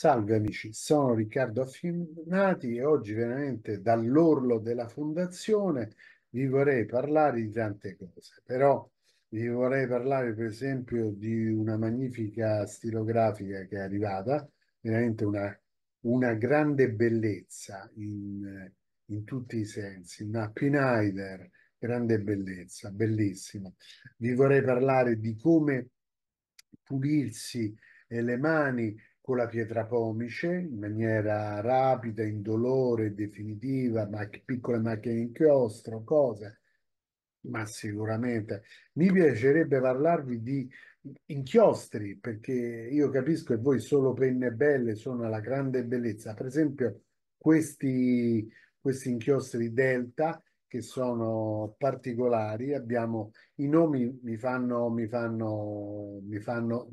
Salve amici, sono Riccardo Affinati e oggi veramente dall'orlo della fondazione vi vorrei parlare di tante cose, però vi vorrei parlare per esempio di una magnifica stilografica che è arrivata, veramente una, una grande bellezza in, in, tutti i sensi, una Pinaider, grande bellezza, bellissima. Vi vorrei parlare di come pulirsi le mani con la pietra pomice in maniera rapida, indolore, definitiva, mac- piccole macchine di inchiostro, cose. Ma sicuramente mi piacerebbe parlarvi di inchiostri perché io capisco che voi solo penne belle sono la grande bellezza. Per esempio, questi, questi inchiostri delta che sono particolari, abbiamo i nomi mi fanno, mi fanno, mi fanno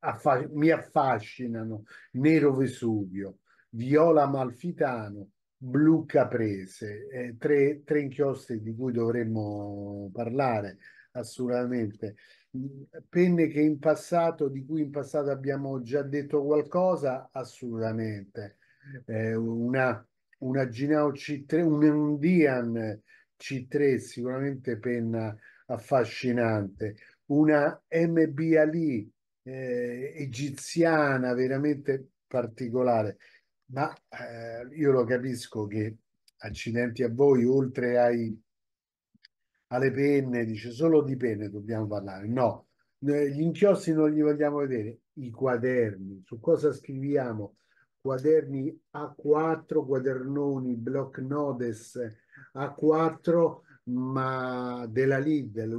affa- mi affascinano Nero Vesuvio, Viola Malfitano, Blu Caprese, eh, tre, tre inchiostri di cui dovremmo parlare assolutamente. Mm, penne che in passato, di cui in passato abbiamo già detto qualcosa, assolutamente. Eh, una, una Ginao C3, un Indian C3, sicuramente penna affascinante. Una MB Ali eh, egiziana veramente particolare, ma eh, io lo capisco che accidenti a voi, oltre ai, alle penne, dice solo di penne dobbiamo parlare, no, eh, gli inchiostri non li vogliamo vedere, i quaderni, su cosa scriviamo, quaderni A4, quadernoni, block notes A4, ma della Lidl, 1,49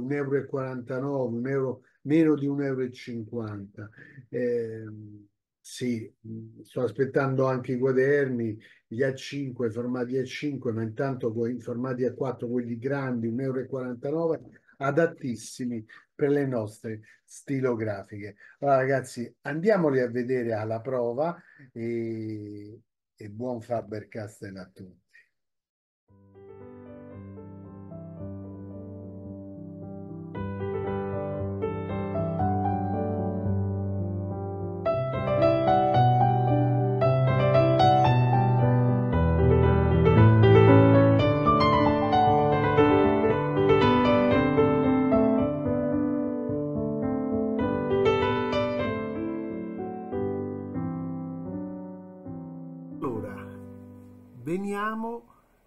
euro, 1,49 euro meno di 1,50 euro. Eh, sì, sto aspettando anche i quaderni, gli A5, formati A5, ma intanto con i formati A4, quelli grandi, 1,49 euro, adattissimi per le nostre stilografiche. Allora ragazzi, andiamoli a vedere alla prova e, e buon Faber-Castell a tutti. veniamo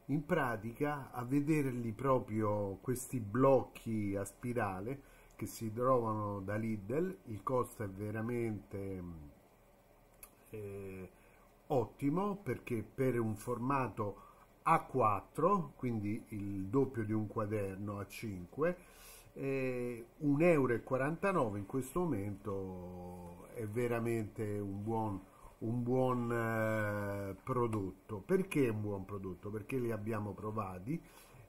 in pratica a vederli proprio questi blocchi a spirale che si trovano da Lidl, il costo è veramente eh, ottimo perché per un formato A4, quindi il doppio di un quaderno A5, eh, 1,49 euro in questo momento è veramente un buon un buon eh, prodotto. Perché un buon prodotto? Perché li abbiamo provati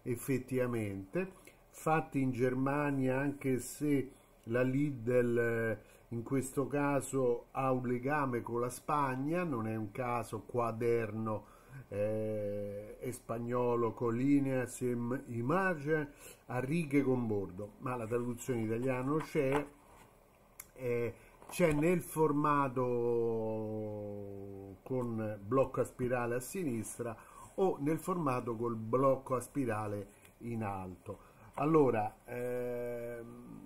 effettivamente, fatti in Germania anche se la Lidl eh, in questo caso ha un legame con la Spagna, non è un caso quaderno eh, è spagnolo con linea, sem, image, a righe con bordo, ma la traduzione in italiano c'è, eh, c'è nel formato con blocco a spirale a sinistra o nel formato col blocco a spirale in alto allora ehm,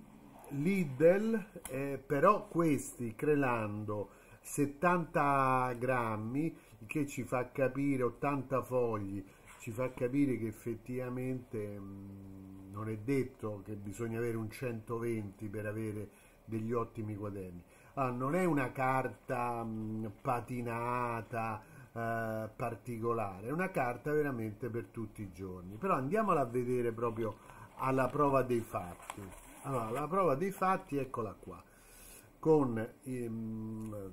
Lidl eh, però questi crelando 70 grammi che ci fa capire 80 fogli ci fa capire che effettivamente mh, mm, non è detto che bisogna avere un 120 per avere degli ottimi quaderni Ah, non è una carta mm, patinata, eh, particolare, è una carta veramente per tutti i giorni. Però andiamola a vedere proprio alla prova dei fatti. Allora, la prova dei fatti, eccola qua, con... Ehm,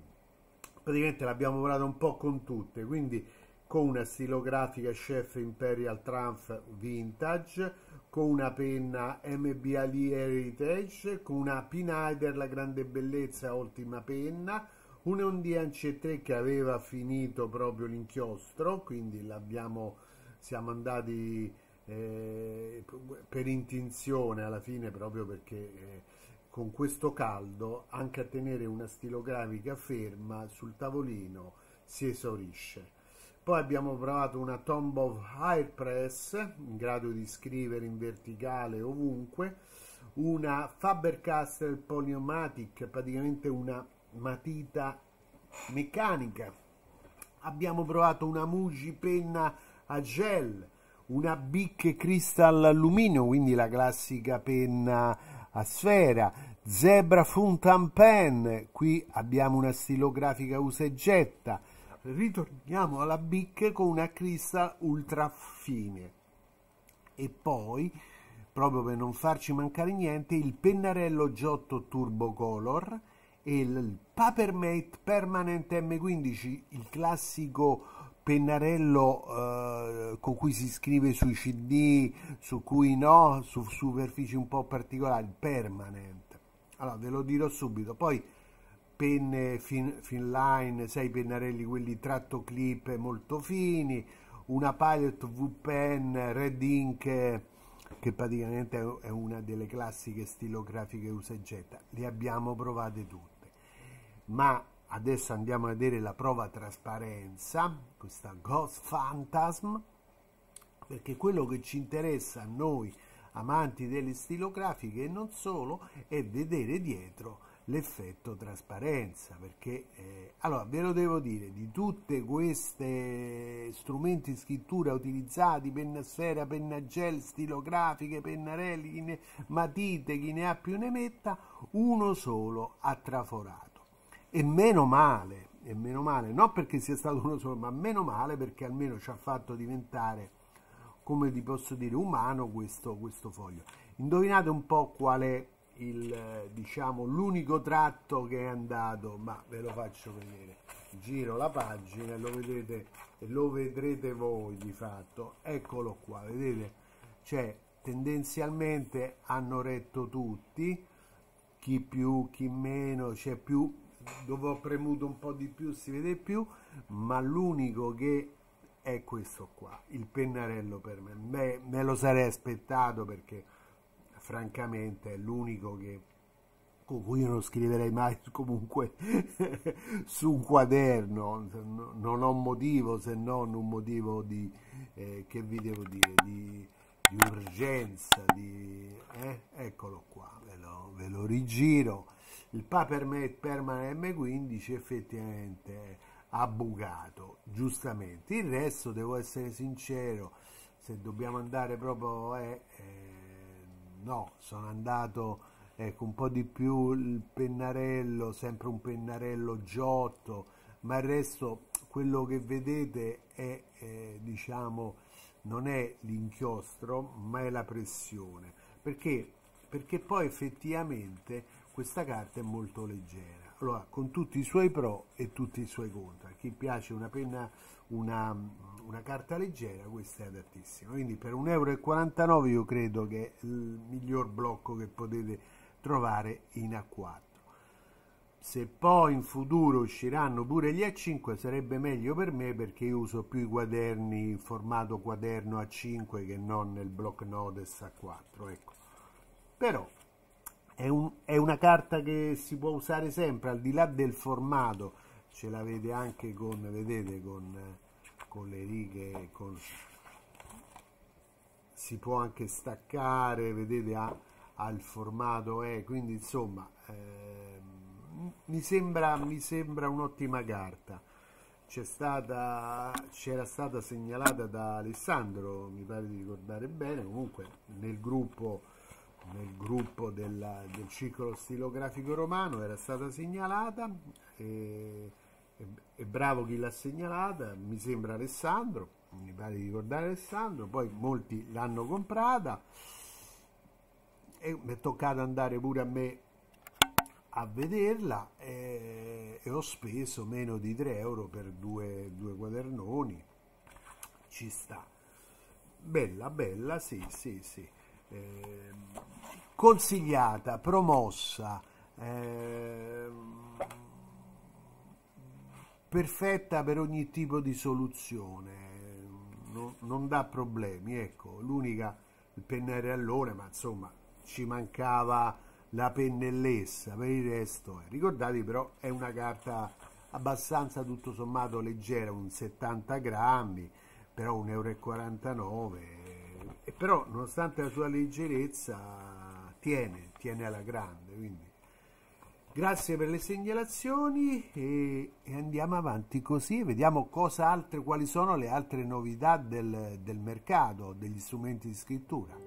praticamente l'abbiamo provata un po' con tutte, quindi con una stilografica Chef Imperial Trump Vintage, con una penna MBA Ali Heritage, con una Pinaider La Grande Bellezza Ultima Penna, un Ondian C3 che aveva finito proprio l'inchiostro, quindi l'abbiamo, siamo andati eh, per intenzione alla fine proprio perché eh, con questo caldo anche a tenere una stilografica ferma sul tavolino si esaurisce. Poi abbiamo provato una Tomb of High Press, in grado di scrivere in verticale ovunque, una Faber-Castell Polymatic, praticamente una matita meccanica. Abbiamo provato una Muji penna a gel, una Bic Crystal Alluminio, quindi la classica penna a sfera, Zebra Fountain Pen, qui abbiamo una stilografica usa e getta, ritorniamo alla BIC con una crista ultra fine e poi proprio per non farci mancare niente il pennarello Giotto Turbo Color e il Papermate Permanent M15 il classico pennarello eh, con cui si scrive sui cd su cui no su superfici un po' particolari permanent allora ve lo dirò subito poi penne fin, fin line, sai pennarelli quelli tratto clip molto fini, una Pilot V-Pen Red Ink che praticamente è una delle classiche stilografiche usa e getta. Le abbiamo provate tutte. Ma adesso andiamo a vedere la prova trasparenza, questa Ghost Phantasm, perché quello che ci interessa a noi amanti delle stilografiche e non solo è vedere dietro l'effetto trasparenza perché eh, allora ve lo devo dire di tutte queste strumenti di scrittura utilizzati penna sfera, penna gel, stilografiche, pennarelli, chi ne, matite, chi ne ha più ne metta uno solo ha traforato e meno male e meno male, non perché sia stato uno solo ma meno male perché almeno ci ha fatto diventare come vi posso dire umano questo, questo foglio indovinate un po' qual è il, diciamo, l'unico tratto che è andato, ma ve lo faccio vedere. Giro la pagina e lo vedete, lo vedrete voi di fatto. Eccolo qua, vedete? Cioè, tendenzialmente hanno retto tutti, chi più, chi meno, c'è cioè più dove ho premuto un po' di più si vede più, ma l'unico che è questo qua, il pennarello per me. Beh, me lo sarei aspettato perché francamente è l'unico che con cui io non scriverei mai comunque su un quaderno, non ho motivo se non un motivo di, eh, che vi devo dire, di, di urgenza, di, eh? eccolo qua, ve lo, ve lo, rigiro, il Papermate Permanent M15 effettivamente ha bucato, giustamente, il resto devo essere sincero, se dobbiamo andare proprio... Eh, eh no, sono andato ecco, un po' di più il pennarello, sempre un pennarello giotto, ma il resto quello che vedete è, eh, diciamo, non è l'inchiostro, ma è la pressione. Perché? Perché poi effettivamente questa carta è molto leggera. Allora, con tutti i suoi pro e tutti i suoi contro. A chi piace una penna una, una carta leggera, questa è adattissima. Quindi per 1,49 euro io credo che è il miglior blocco che potete trovare in A4. Se poi in futuro usciranno pure gli A5 sarebbe meglio per me perché io uso più i quaderni in formato quaderno A5 che non nel block notes A4. Ecco. Però è, un, è una carta che si può usare sempre al di là del formato ce l'avete anche con vedete con, con le righe con, si può anche staccare vedete ha, ha il formato E eh, quindi insomma eh, mi sembra, mi sembra un'ottima carta c'è stata, c'era stata segnalata da Alessandro mi pare di ricordare bene comunque nel gruppo nel gruppo della, del ciclo stilografico romano era stata segnalata e, e, e bravo chi l'ha segnalata, mi sembra Alessandro, mi pare di ricordare Alessandro, poi molti l'hanno comprata e mi è toccato andare pure a me a vederla e, e ho speso meno di 3 euro per due, due quadernoni, ci sta. Bella, bella, sì, sì, sì. Eh, consigliata, promossa, eh, perfetta per ogni tipo di soluzione, non, non dà problemi, ecco, l'unica il pennarellone, ma insomma ci mancava la pennellessa, per il resto, eh. ricordatevi però è una carta abbastanza tutto sommato leggera, un 70 grammi, però 1,49 euro, eh. e però nonostante la sua leggerezza tiene, tiene alla grande, quindi Grazie per le segnalazioni e, e andiamo avanti così, vediamo altre, quali sono le altre novità del, del mercato degli strumenti di scrittura.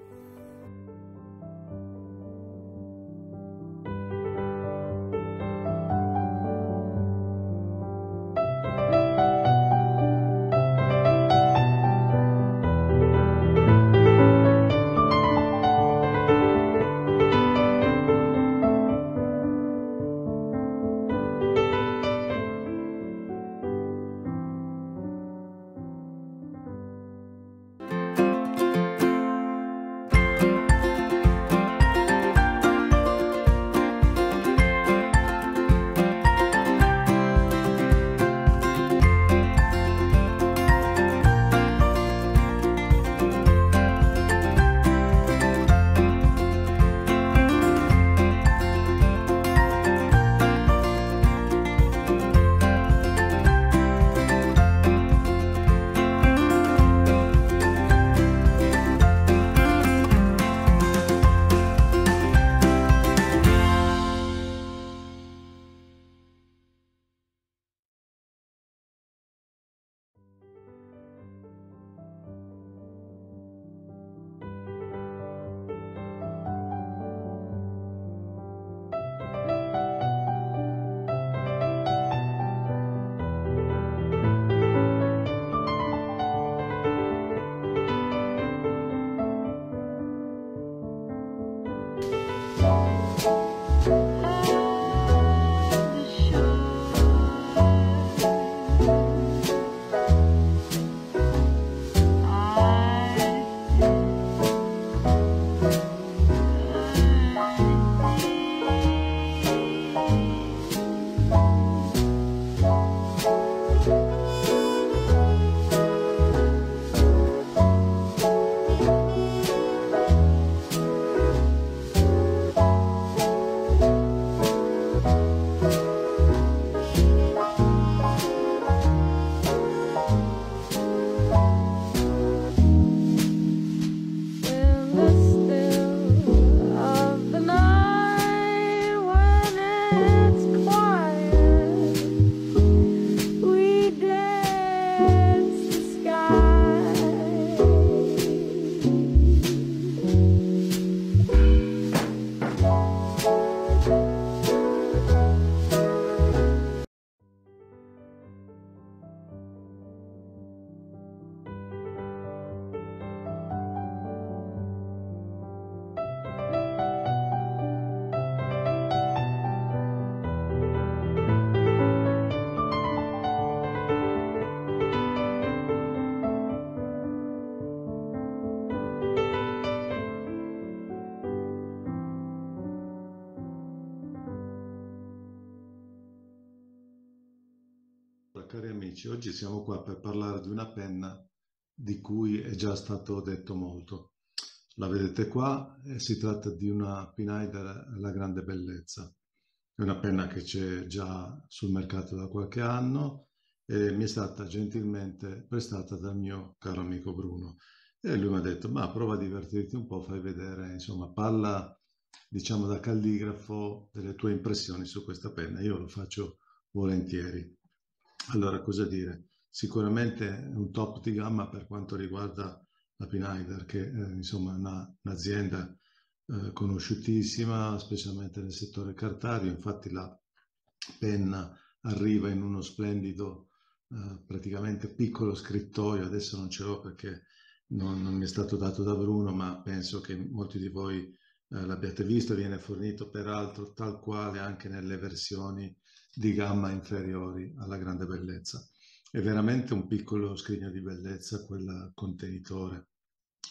amici, oggi siamo qua per parlare di una penna di cui è già stato detto molto. La vedete qua, eh, si tratta di una Pinaider La Grande Bellezza. È una penna che c'è già sul mercato da qualche anno e mi è stata gentilmente prestata dal mio caro amico Bruno. E lui mi ha detto, ma prova a divertirti un po', fai vedere, insomma, parla, diciamo, da calligrafo delle tue impressioni su questa penna. Io lo faccio volentieri. Allora, cosa dire? Sicuramente è un top di gamma per quanto riguarda la Pinaider, che eh, insomma è una, un'azienda eh, conosciutissima, specialmente nel settore cartario. Infatti la penna arriva in uno splendido, eh, praticamente piccolo scrittoio. Adesso non ce l'ho perché non, non, mi è stato dato da Bruno, ma penso che molti di voi eh, l'abbiate visto. Viene fornito peraltro tal quale anche nelle versioni di gamma inferiori alla grande bellezza. È veramente un piccolo scrigno di bellezza quel contenitore,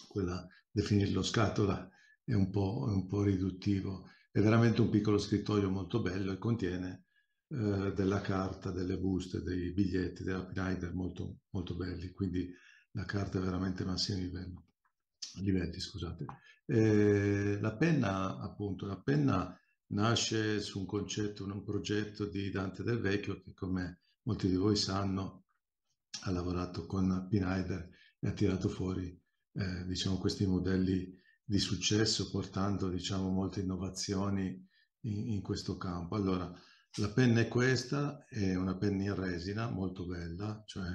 quella definirlo scatola è un po', è un po riduttivo, è veramente un piccolo scrittoio molto bello e contiene eh, della carta, delle buste, dei biglietti, della Pinaider molto, molto belli, quindi la carta è veramente massimo livello livelli, scusate. Eh, la penna, appunto, la penna nasce su un concetto, un progetto di Dante del Vecchio che come molti di voi sanno ha lavorato con Pinaider e ha tirato fuori eh, diciamo, questi modelli di successo portando diciamo, molte innovazioni in, in, questo campo. Allora, la penna è questa, è una penna in resina molto bella, cioè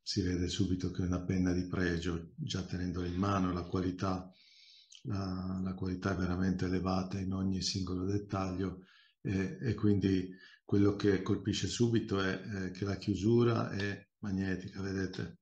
si vede subito che è una penna di pregio, già tenendola in mano la qualità la, la qualità è veramente elevata in ogni singolo dettaglio e, e quindi quello che colpisce subito è, è che la chiusura è magnetica, vedete?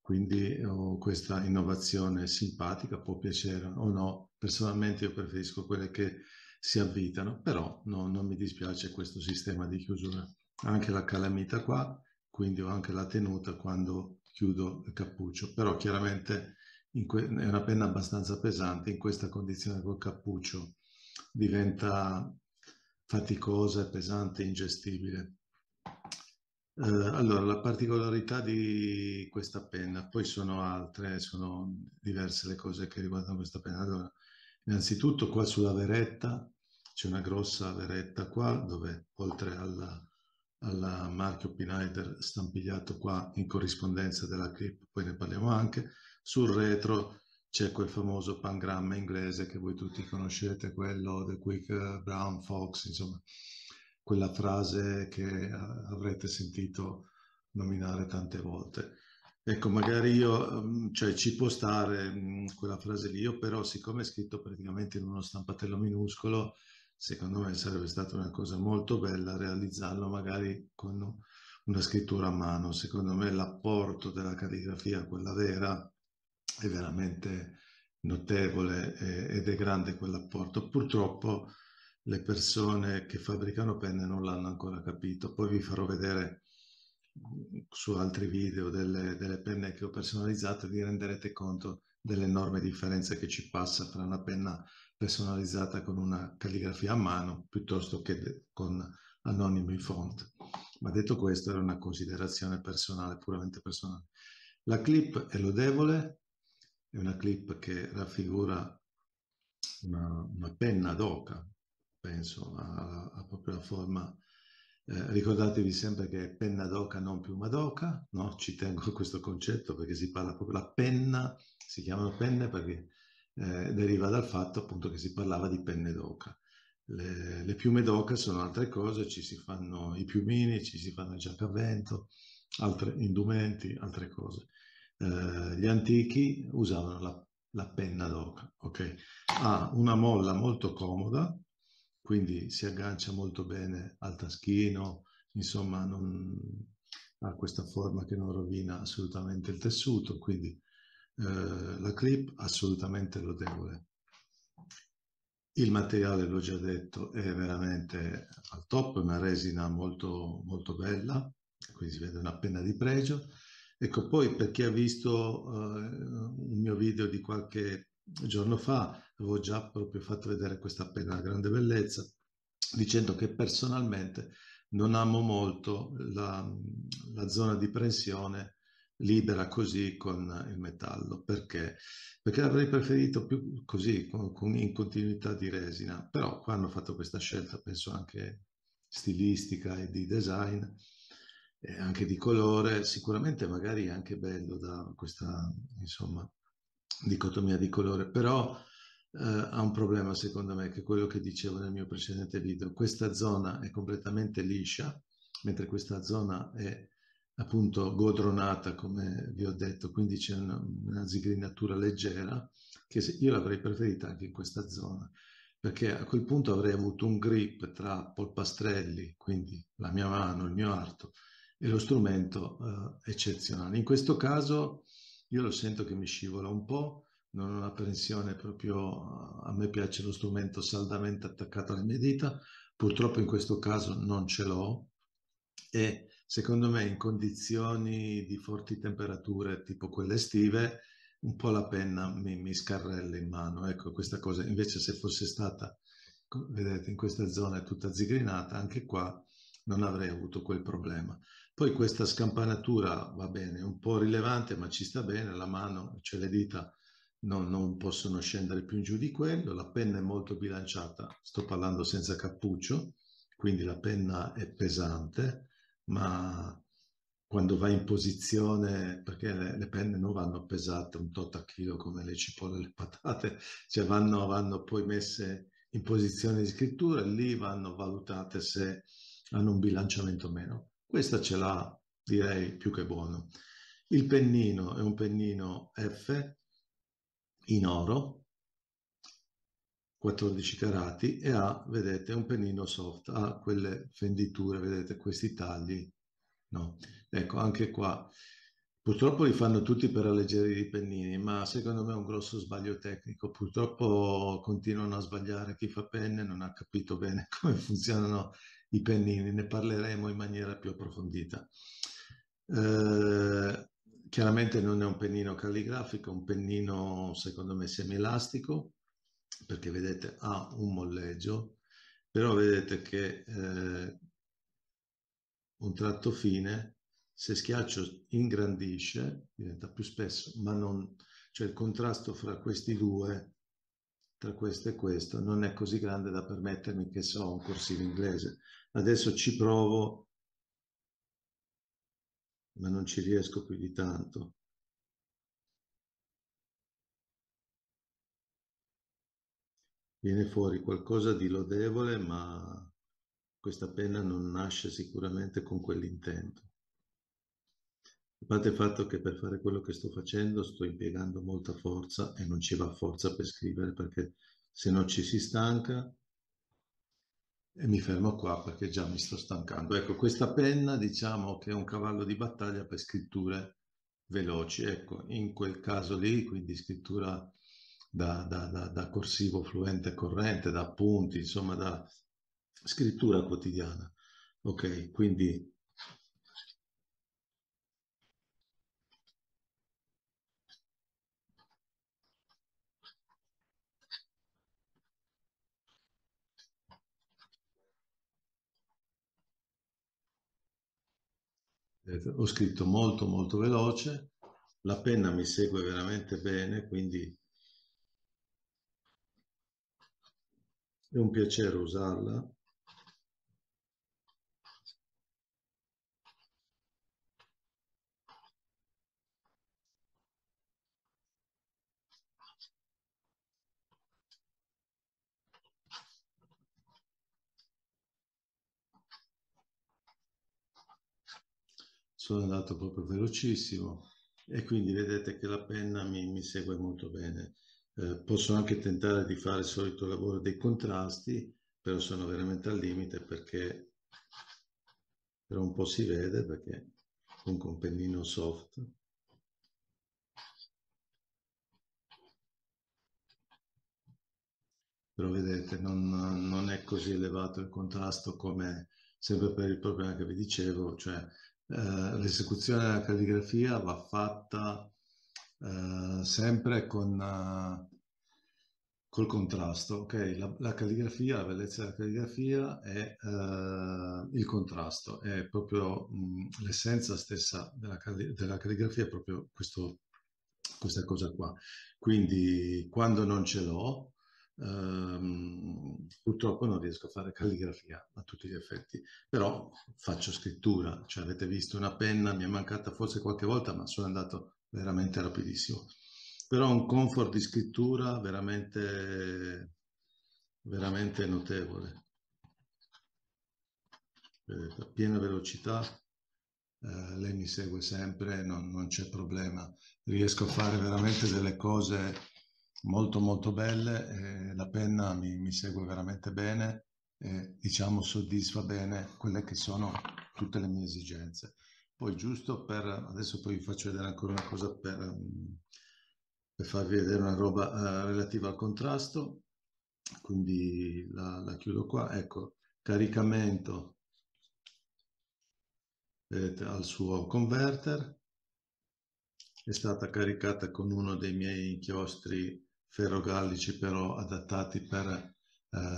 Quindi oh, questa innovazione simpatica può piacere o no. Personalmente io preferisco quelle che si avvitano, però no, non mi dispiace questo sistema di chiusura. Anche la calamita qua, quindi ho anche la tenuta quando chiudo il cappuccio, però chiaramente è una penna abbastanza pesante, in questa condizione col cappuccio diventa faticosa e pesante, ingestibile. Eh, allora, la particolarità di questa penna, poi sono altre, sono diverse le cose che riguardano questa penna. Allora, innanzitutto qua sulla veretta, c'è una grossa veretta qua, dove oltre alla, alla marchio Pinaider stampigliato qua in corrispondenza della clip, poi ne parliamo anche, sul retro c'è quel famoso pangramma inglese che voi tutti conoscete, quello The Quick eh, Brown Fox, insomma, quella frase che eh, avrete sentito nominare tante volte. Ecco, magari io, mm, cioè ci può stare mm, quella frase lì, io però siccome è scritto praticamente in uno stampatello minuscolo, secondo me sarebbe stata una cosa molto bella realizzarlo magari con una scrittura a mano. Secondo me l'apporto della calligrafia, quella vera, è veramente notevole ed è grande quell'apporto. Purtroppo le persone che fabbricano penne non l'hanno ancora capito. Poi vi farò vedere su altri video delle, delle penne che ho personalizzato e vi renderete conto dell'enorme differenza che ci passa tra una penna personalizzata con una calligrafia a mano piuttosto che con anonimi font. Ma detto questo era una considerazione personale, puramente personale. La clip è lodevole, è una clip che raffigura una, una penna d'oca, penso, a, a proprio la forma. Eh, ricordatevi sempre che è penna d'oca, non piuma d'oca, no? ci tengo a questo concetto perché si parla proprio la penna, si chiamano penne perché eh, deriva dal fatto appunto che si parlava di penne d'oca. Le, le, piume d'oca sono altre cose, ci si fanno i piumini, ci si fanno i giacca a vento, altri indumenti, altre cose. Eh, gli antichi usavano la, la penna d'oca, ok? Ha una molla molto comoda, quindi si aggancia molto bene al taschino, insomma non, ha questa forma che non rovina assolutamente il tessuto, quindi eh, la clip assolutamente lodevole. Il materiale, l'ho già detto, è veramente al top, una resina molto, molto bella, qui si vede una penna di pregio. Ecco, poi per chi ha visto uh, un mio video di qualche giorno fa, avevo già proprio fatto vedere questa penna grande bellezza, dicendo che personalmente non amo molto la, la zona di prensione libera così con il metallo perché perché avrei preferito più così con, con, in continuità di resina però qua hanno fatto questa scelta penso anche stilistica e di design anche di colore, sicuramente magari anche bello da questa insomma, dicotomia di colore, però eh, ha un problema secondo me che è quello che dicevo nel mio precedente video, questa zona è completamente liscia, mentre questa zona è appunto godronata come vi ho detto, quindi c'è una, una zigrinatura leggera che io l'avrei preferita anche in questa zona perché a quel punto avrei avuto un grip tra polpastrelli, quindi la mia mano, il mio arto e lo strumento eh, eccezionale. In questo caso io lo sento che mi scivola un po', non ho una pressione proprio, a me piace lo strumento saldamente attaccato alle mie dita, purtroppo in questo caso non ce l'ho e secondo me in condizioni di forti temperature tipo quelle estive un po' la penna mi, mi scarrella in mano, ecco questa cosa invece se fosse stata, vedete in questa zona è tutta zigrinata, anche qua non avrei avuto quel problema. Poi questa scampanatura va bene, è un po' rilevante, ma ci sta bene, la mano, cioè le dita non, non possono scendere più in giù di quello, la penna è molto bilanciata, sto parlando senza cappuccio, quindi la penna è pesante, ma quando va in posizione, perché le, le, penne non vanno pesate un tot a chilo come le cipolle e le patate, cioè vanno, vanno, poi messe in posizione di scrittura e lì vanno valutate se hanno un bilanciamento o meno. Questa ce l'ha, direi, più che buono. Il pennino è un pennino F in oro, 14 carati, e ha, vedete, un pennino soft, ha quelle fenditure, vedete, questi tagli, no? Ecco, anche qua. Purtroppo li fanno tutti per alleggerire i pennini, ma secondo me è un grosso sbaglio tecnico. Purtroppo continuano a sbagliare chi fa penne, non ha capito bene come funzionano i pennini, ne parleremo in maniera più approfondita. Eh, chiaramente non è un pennino calligrafico, è un pennino secondo me semielastico, perché vedete ha un molleggio, però vedete che eh, un tratto fine, se schiaccio ingrandisce, diventa più spesso, ma non, cioè il contrasto fra questi due tra questo e questo, non è così grande da permettermi che so un corsivo inglese. Adesso ci provo, ma non ci riesco più di tanto. Viene fuori qualcosa di lodevole, ma questa penna non nasce sicuramente con quell'intento parte il fatto che per fare quello che sto facendo sto impiegando molta forza e non ci va forza per scrivere perché se no ci si stanca e mi fermo qua perché già mi sto stancando. Ecco, questa penna diciamo che è un cavallo di battaglia per scritture veloci. Ecco, in quel caso lì, quindi scrittura da, da, da, da corsivo fluente corrente, da appunti, insomma da scrittura quotidiana. Ok, quindi Eh, ho scritto molto molto veloce, la penna mi segue veramente bene, quindi è un piacere usarla sono andato proprio velocissimo e quindi vedete che la penna mi, mi segue molto bene. Eh, posso anche tentare di fare il solito lavoro dei contrasti, però sono veramente al limite perché però un po' si vede perché comunque un pennino soft però vedete non, non, è così elevato il contrasto come sempre per il problema che vi dicevo, cioè eh, l'esecuzione della calligrafia va fatta eh, sempre con, eh, col contrasto. Okay? La, la, calligrafia, la bellezza della calligrafia è eh, il contrasto, è proprio mh, l'essenza stessa della, calli- della calligrafia, è proprio questo, questa cosa qua. Quindi quando non ce l'ho, Um, purtroppo non riesco a fare calligrafia a tutti gli effetti, però faccio scrittura, cioè avete visto una penna, mi è mancata forse qualche volta, ma sono andato veramente rapidissimo. Però un comfort di scrittura veramente, veramente notevole. Vedete, eh, a piena velocità, eh, lei mi segue sempre, non, non c'è problema, riesco a fare veramente delle cose molto molto belle, eh, la penna mi, mi, segue veramente bene e diciamo soddisfa bene quelle che sono tutte le mie esigenze. Poi giusto per, adesso poi vi faccio vedere ancora una cosa per, mm, per farvi vedere una roba eh, relativa al contrasto, quindi la, la chiudo qua, ecco, caricamento vedete, al suo converter, è stata caricata con uno dei miei inchiostri ferrogallici però adattati per eh,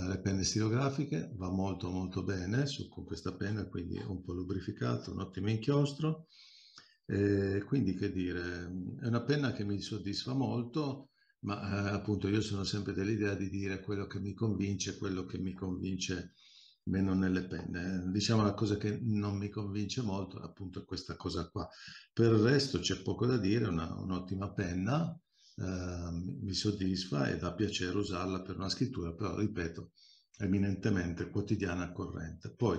le penne stilografiche, va molto molto bene su, con questa penna, quindi un po' lubrificato, un ottimo inchiostro. E eh, quindi che dire, è una penna che mi soddisfa molto, ma eh, appunto io sono sempre dell'idea di dire quello che mi convince, quello che mi convince meno nelle penne. Diciamo la cosa che non mi convince molto appunto è questa cosa qua. Per il resto c'è poco da dire, è un'ottima penna, Ehm, mi soddisfa e dà piacere usarla per una scrittura, però ripeto, eminentemente quotidiana e corrente. Poi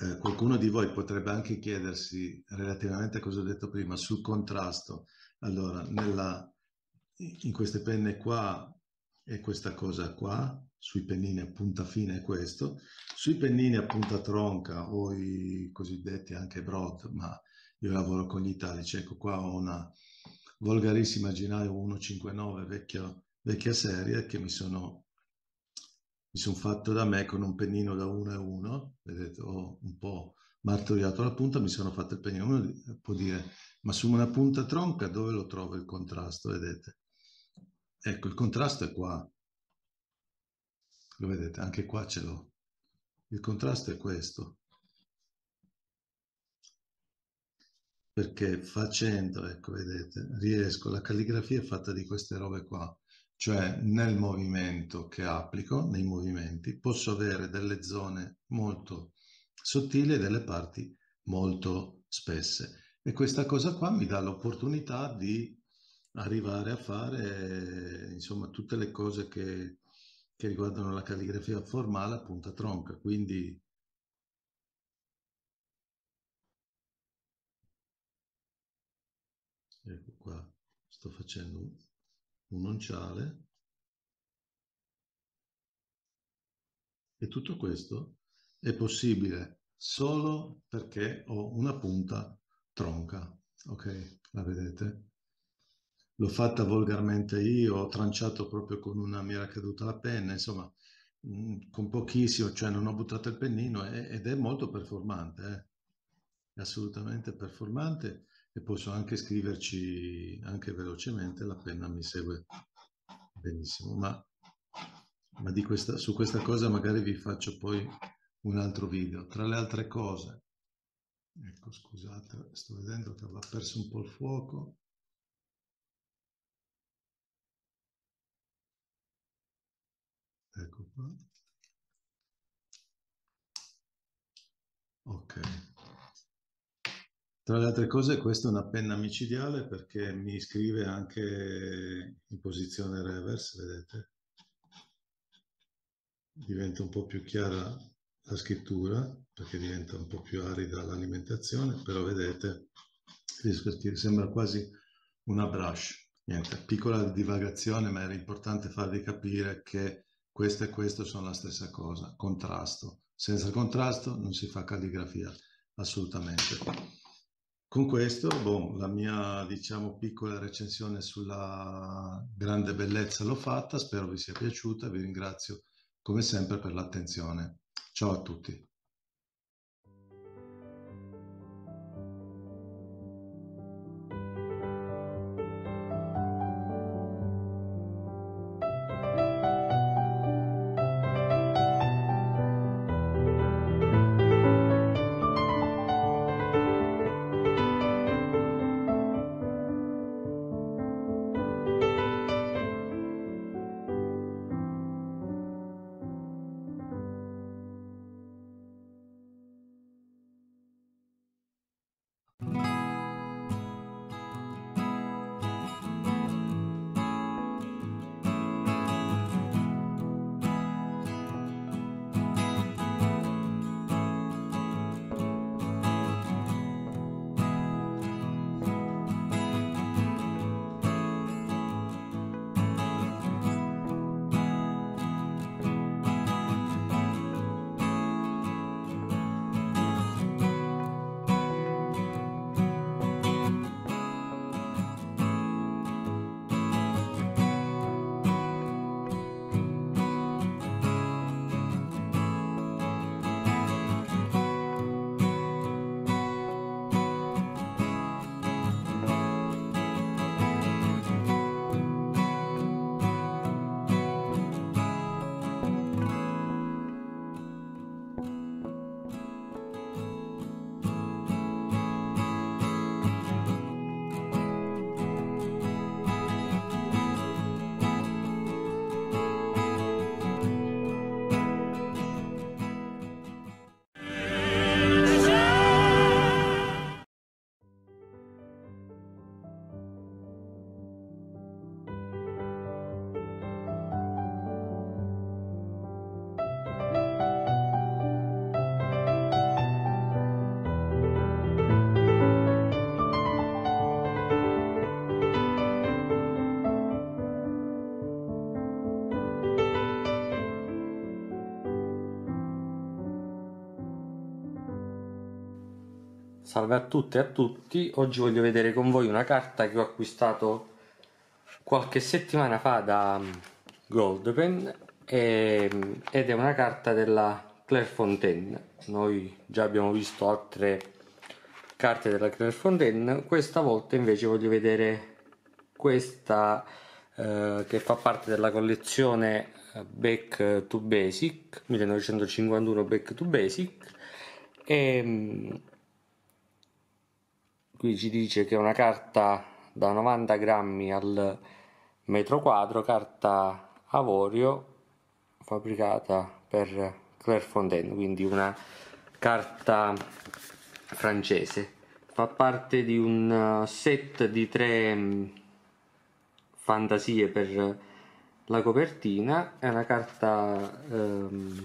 eh, qualcuno di voi potrebbe anche chiedersi, relativamente a cosa ho detto prima, sul contrasto. Allora, nella, in queste penne qua è questa cosa qua, sui pennini a punta fine è questo, sui pennini a punta tronca o i cosiddetti anche broad, ma io lavoro con gli italici, ecco qua ho una volgarissima Gennaio 159, vecchia, vecchia serie, che mi sono, mi sono fatto da me con un pennino da 1 e 1, vedete, ho un po' martoriato la punta, mi sono fatto il pennino. Uno può dire, ma su una punta tronca dove lo trovo il contrasto, vedete? Ecco, il contrasto è qua. Lo vedete, anche qua ce l'ho. Il contrasto è questo. perché facendo, ecco vedete, riesco, la calligrafia è fatta di queste robe qua, cioè nel movimento che applico, nei movimenti, posso avere delle zone molto sottili e delle parti molto spesse. E questa cosa qua mi dà l'opportunità di arrivare a fare, insomma, tutte le cose che, che riguardano la calligrafia formale a punta tronca, quindi qua sto facendo un onciale e tutto questo è possibile solo perché ho una punta tronca ok la vedete l'ho fatta volgarmente io ho tranciato proprio con una mi era caduta la penna insomma mm, con pochissimo cioè non ho buttato il pennino ed è molto performante eh? è assolutamente performante e posso anche scriverci anche velocemente, la penna mi segue benissimo, ma, ma questa, su questa cosa magari vi faccio poi un altro video. Tra le altre cose, ecco scusate, sto vedendo che aveva perso un po' il fuoco. Ecco qua. Ok. Tra le altre cose questa è una penna micidiale perché mi scrive anche in posizione reverse, vedete? Diventa un po' più chiara la scrittura perché diventa un po' più arida l'alimentazione, però vedete, sembra quasi una brush. Niente, piccola divagazione, ma era importante farvi capire che questo e questo sono la stessa cosa, contrasto. Senza contrasto non si fa calligrafia, assolutamente. Con questo, boh, la mia diciamo, piccola recensione sulla grande bellezza l'ho fatta, spero vi sia piaciuta, vi ringrazio come sempre per l'attenzione. Ciao a tutti. Salve a tutte e a tutti, oggi voglio vedere con voi una carta che ho acquistato qualche settimana fa da mm, Goldpen e, mm, ed è una carta della Clairefontaine. Noi già abbiamo visto altre carte della Clairefontaine, questa volta invece voglio vedere questa eh, che fa parte della collezione eh, Back to Basic 1951 Back to Basic e mm, qui ci dice che è una carta da 90 grammi al metro quadro, carta avorio fabbricata per Clairefontaine, quindi una carta francese. Fa parte di un set di tre mm, fantasie per la copertina, è una carta ehm,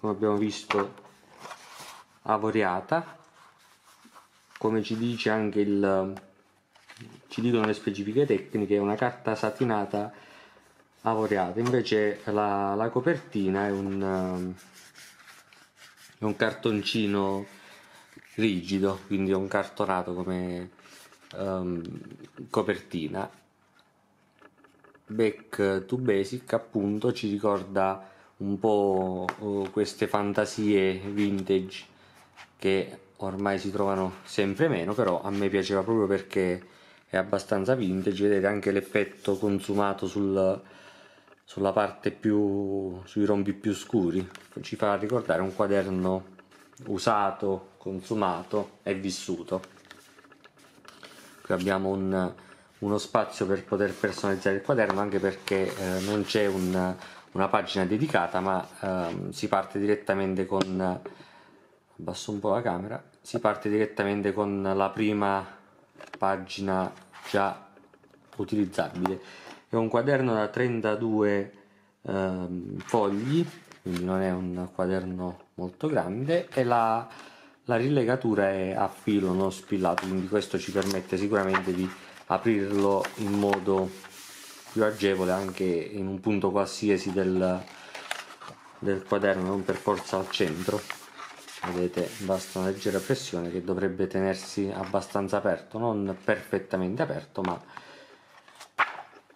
come abbiamo visto avoriata come ci dice anche il ci dicono le specifiche tecniche è una carta satinata lavoreata invece la, la copertina è un, è un cartoncino rigido quindi è un cartonato come um, copertina back to basic appunto ci ricorda un po' oh, queste fantasie vintage che ormai si trovano sempre meno però a me piaceva proprio perché è abbastanza vintage vedete anche l'effetto consumato sul, sulla parte più sui rombi più scuri ci fa ricordare un quaderno usato consumato e vissuto qui abbiamo un, uno spazio per poter personalizzare il quaderno anche perché eh, non c'è un, una pagina dedicata ma eh, si parte direttamente con abbasso un po' la camera si parte direttamente con la prima pagina già utilizzabile è un quaderno da 32 eh, fogli quindi non è un quaderno molto grande e la, la rilegatura è a filo non spillato quindi questo ci permette sicuramente di aprirlo in modo più agevole anche in un punto qualsiasi del, del quaderno non per forza al centro vedete basta una leggera pressione che dovrebbe tenersi abbastanza aperto non perfettamente aperto ma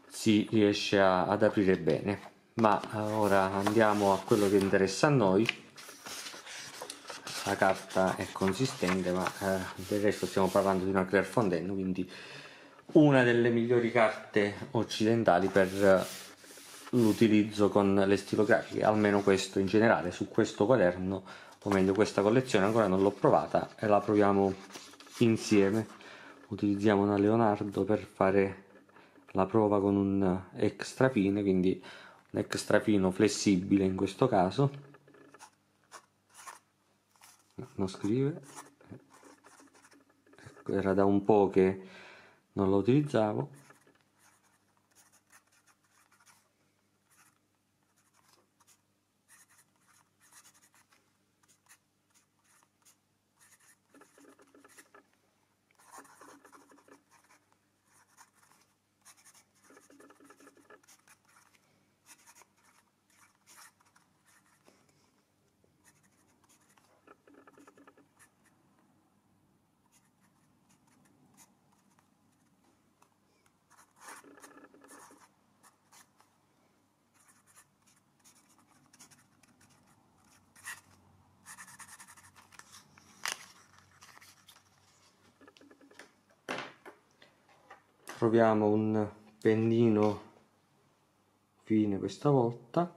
si riesce a, ad aprire bene ma eh, ora andiamo a quello che interessa a noi la carta è consistente ma eh, del resto stiamo parlando di una Claire Fontaine quindi una delle migliori carte occidentali per eh, l'utilizzo con le stilografiche almeno questo in generale su questo quaderno o meglio questa collezione ancora non l'ho provata e la proviamo insieme utilizziamo una Leonardo per fare la prova con un extrafine quindi un extrafino flessibile in questo caso non scrive ecco, era da un po' che non lo utilizzavo troviamo un pennino fine questa volta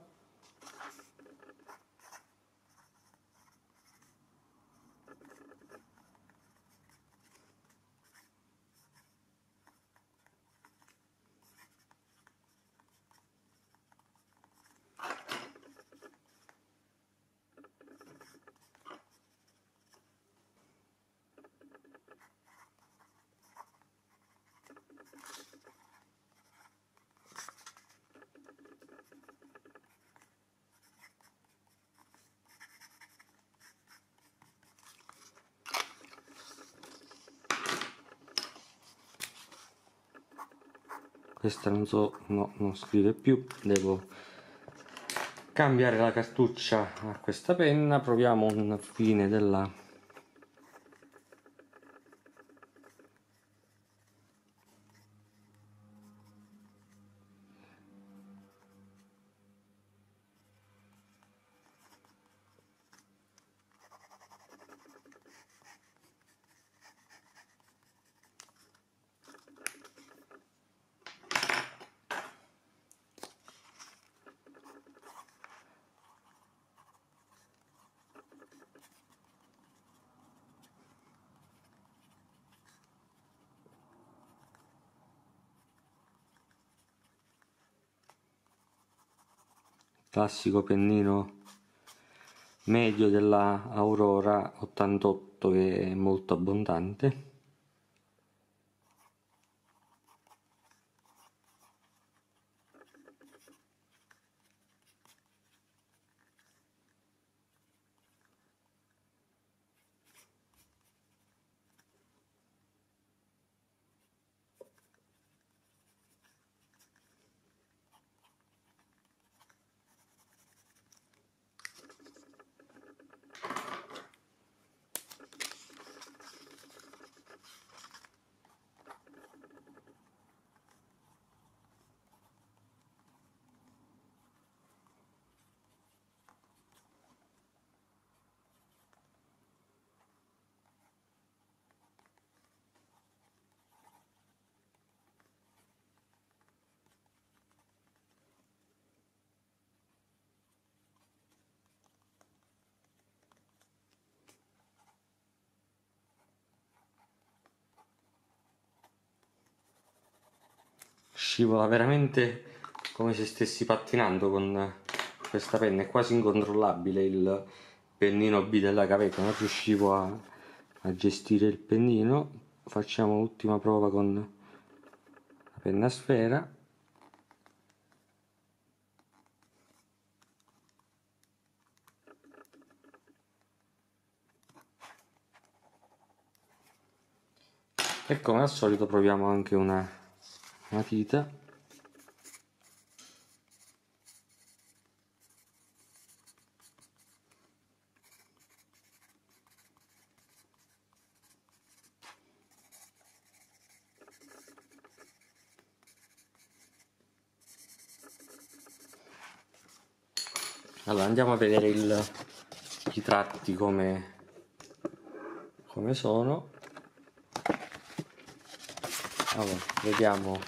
questa non so no, non scrive più devo cambiare la cartuccia a questa penna proviamo un fine della classico pennino medio della Aurora 88 che è molto abbondante scivola veramente come se stessi pattinando con questa penna, è quasi incontrollabile il pennino B della gavetta, non riuscivo a, a gestire il pennino, facciamo l'ultima prova con la penna sfera, e come al solito proviamo anche una una matita Allora andiamo a vedere il, i tratti come, come sono. Allora, vediamo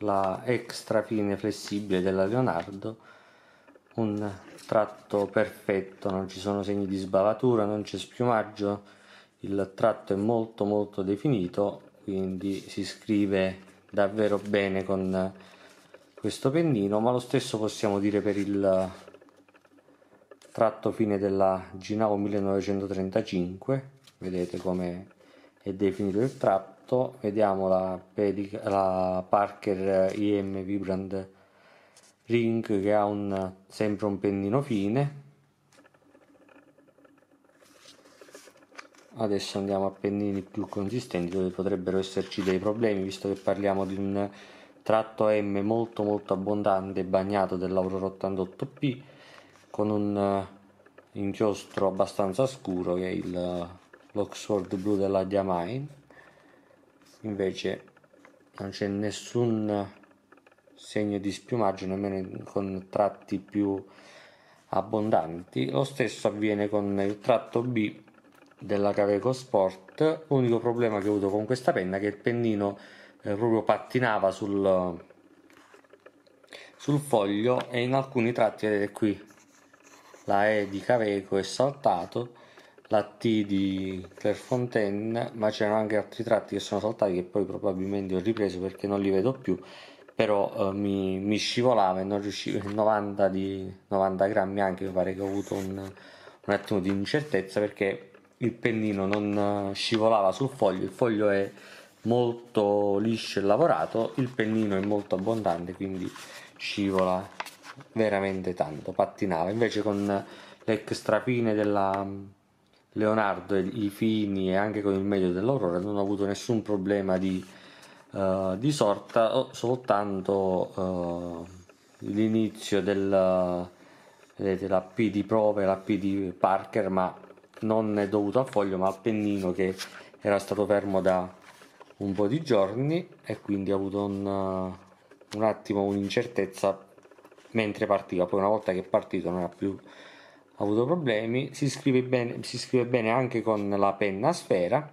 la extra fine flessibile della Leonardo un tratto perfetto non ci sono segni di sbavatura non c'è spiumaggio il tratto è molto molto definito quindi si scrive davvero bene con questo pennino ma lo stesso possiamo dire per il tratto fine della Ginao 1935 vedete come è definito il tratto lato esatto, vediamo la, pedic- la Parker IM Vibrant Ring che ha un, sempre un pennino fine adesso andiamo a pennini più consistenti dove potrebbero esserci dei problemi visto che parliamo di un tratto M molto molto abbondante bagnato dell'Aurora 88P con un inchiostro abbastanza scuro che è il l'Oxford Blue della Diamine invece non c'è nessun segno di spiumaggio nemmeno con tratti più abbondanti lo stesso avviene con il tratto B della Caveco Sport l'unico problema che ho avuto con questa penna è che il pennino eh, proprio pattinava sul, sul foglio e in alcuni tratti vedete qui la E di Caveco è saltato la T di Clairefontaine, ma c'erano anche altri tratti che sono saltati che poi probabilmente ho ripreso perché non li vedo più, però eh, mi, mi, scivolava e non riuscivo, 90, di, 90 grammi anche, mi pare che ho avuto un, un attimo di incertezza perché il pennino non eh, scivolava sul foglio, il foglio è molto liscio e lavorato, il pennino è molto abbondante, quindi scivola veramente tanto, pattinava. Invece con eh, le extrapine della Leonardo e i Fini e anche con il meglio dell'Aurora non ho avuto nessun problema di, uh, di sorta, soltanto uh, l'inizio della, vedete, la P di prove, la P di Parker, ma non è dovuto al foglio ma al pennino che era stato fermo da un po' di giorni e quindi ha avuto un, un attimo un'incertezza mentre partiva, poi una volta che è partito non ha più ha avuto problemi, si scrive, bene, si scrive bene anche con la penna a sfera,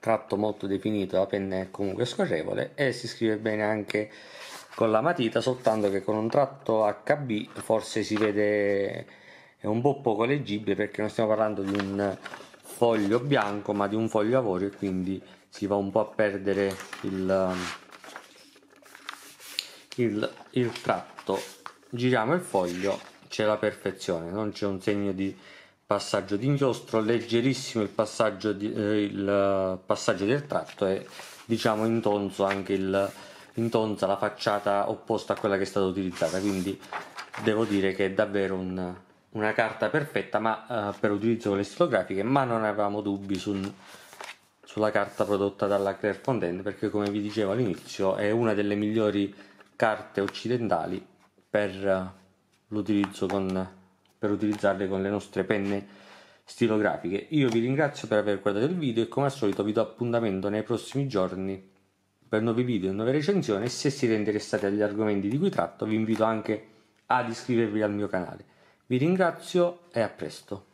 tratto molto definito, la penna è comunque scorrevole e si scrive bene anche con la matita, soltanto che con un tratto HB forse si vede è un po' poco leggibile perché non stiamo parlando di un foglio bianco ma di un foglio avorio e quindi si va un po' a perdere il, il, il tratto giriamo il foglio c'è la perfezione, non c'è un segno di passaggio di inchiostro, leggerissimo il passaggio, di, eh, il passaggio del tratto e diciamo intonso anche il, intonza la facciata opposta a quella che è stata utilizzata, quindi devo dire che è davvero un, una carta perfetta ma, eh, per utilizzo con le stilografiche, ma non avevamo dubbi sul, sulla carta prodotta dalla Claire Clairefontaine perché come vi dicevo all'inizio è una delle migliori carte occidentali per l'utilizzo con, per utilizzarle con le nostre penne stilografiche. Io vi ringrazio per aver guardato il video e come al solito vi do appuntamento nei prossimi giorni per nuovi video e nuove recensioni e se siete interessati agli argomenti di cui tratto vi invito anche ad iscrivervi al mio canale. Vi ringrazio e a presto.